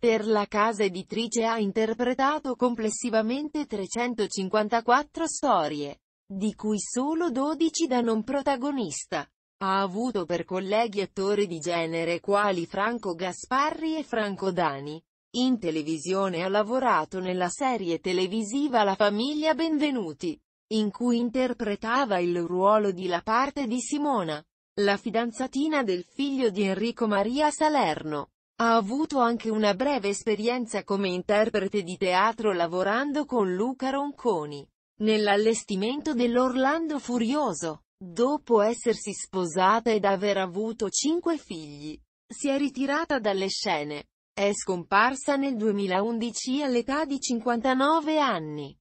Per la casa editrice ha interpretato complessivamente 354 storie, di cui solo 12 da non protagonista. Ha avuto per colleghi attori di genere quali Franco Gasparri e Franco Dani. In televisione ha lavorato nella serie televisiva La famiglia Benvenuti, in cui interpretava il ruolo di la parte di Simona, la fidanzatina del figlio di Enrico Maria Salerno. Ha avuto anche una breve esperienza come interprete di teatro lavorando con Luca Ronconi, nell'allestimento dell'Orlando Furioso. Dopo essersi sposata ed aver avuto cinque figli, si è ritirata dalle scene. È scomparsa nel 2011 all'età di 59 anni.